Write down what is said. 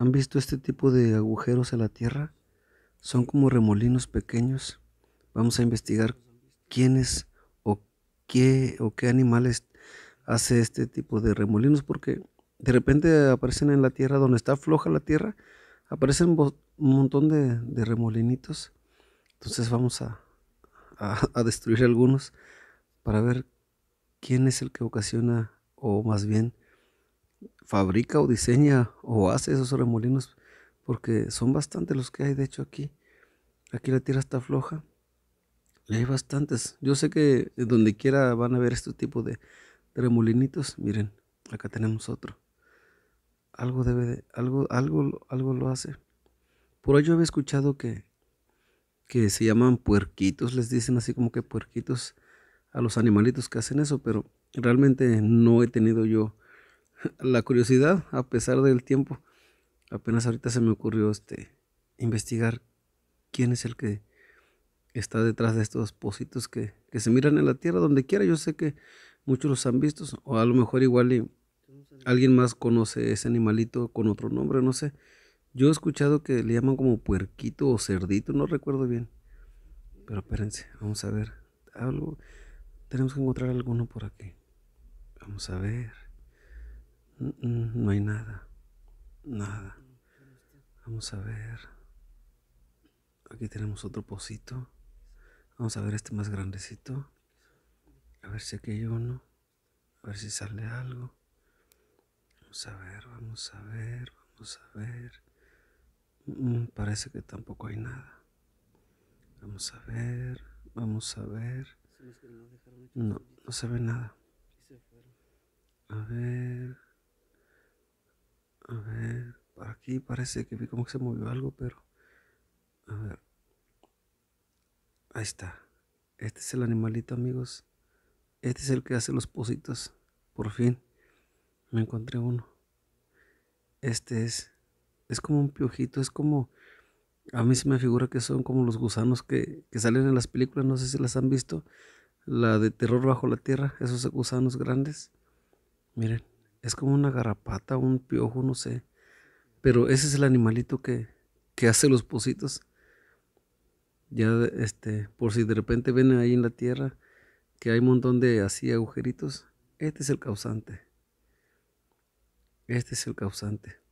¿Han visto este tipo de agujeros en la Tierra? Son como remolinos pequeños. Vamos a investigar quiénes o qué o qué animales hace este tipo de remolinos porque de repente aparecen en la Tierra donde está floja la Tierra, aparecen un montón de, remolinitos. Entonces vamos a destruir algunos para ver quién es el que ocasiona o más bien fabrica o diseña o hace esos remolinos, porque son bastantes los que hay, de hecho aquí, aquí la tierra está floja, y hay bastantes, yo sé que donde quiera van a ver este tipo de, remolinitos, miren, acá tenemos otro, algo debe de, algo, algo, algo lo hace, por hoy yo había escuchado que, que se llaman puerquitos, les dicen así como que puerquitos a los animalitos que hacen eso, pero realmente no he tenido yo la curiosidad a pesar del tiempo. Apenas ahorita se me ocurrió este investigar quién es el que está detrás de estos pósitos que, se miran en la tierra, donde quiera. Yo sé que muchos los han visto, o a lo mejor igual alguien más conoce ese animalito con otro nombre, no sé. Yo he escuchado que le llaman como puerquito o cerdito, no recuerdo bien. Pero espérense, vamos a ver. Algo, tenemos que encontrar alguno por aquí. Vamos a ver. No hay nada. Nada. Vamos a ver. Aquí tenemos otro pocito. Vamos a ver este más grandecito. A ver si aquí hay uno. A ver si sale algo. Vamos a ver, vamos a ver, vamos a ver. parece que tampoco hay nada. Vamos a ver, vamos a ver. No, no se ve nada. A ver. A ver, aquí parece que vi como se movió algo, pero... A ver. Ahí está. Este es el animalito, amigos. Este es el que hace los pocitos. Por fin me encontré uno. Este es... Es como un piojito, es como... A mí se me figura que son como los gusanos que salen en las películas, no sé si las han visto. La de terror bajo la tierra, esos gusanos grandes. Miren es como una garrapata, un piojo, no sé. Pero ese es el animalito que, que hace los pocitos. Ya, este, por si de repente ven ahí en la tierra que hay un montón de así agujeritos, este es el causante. Este es el causante.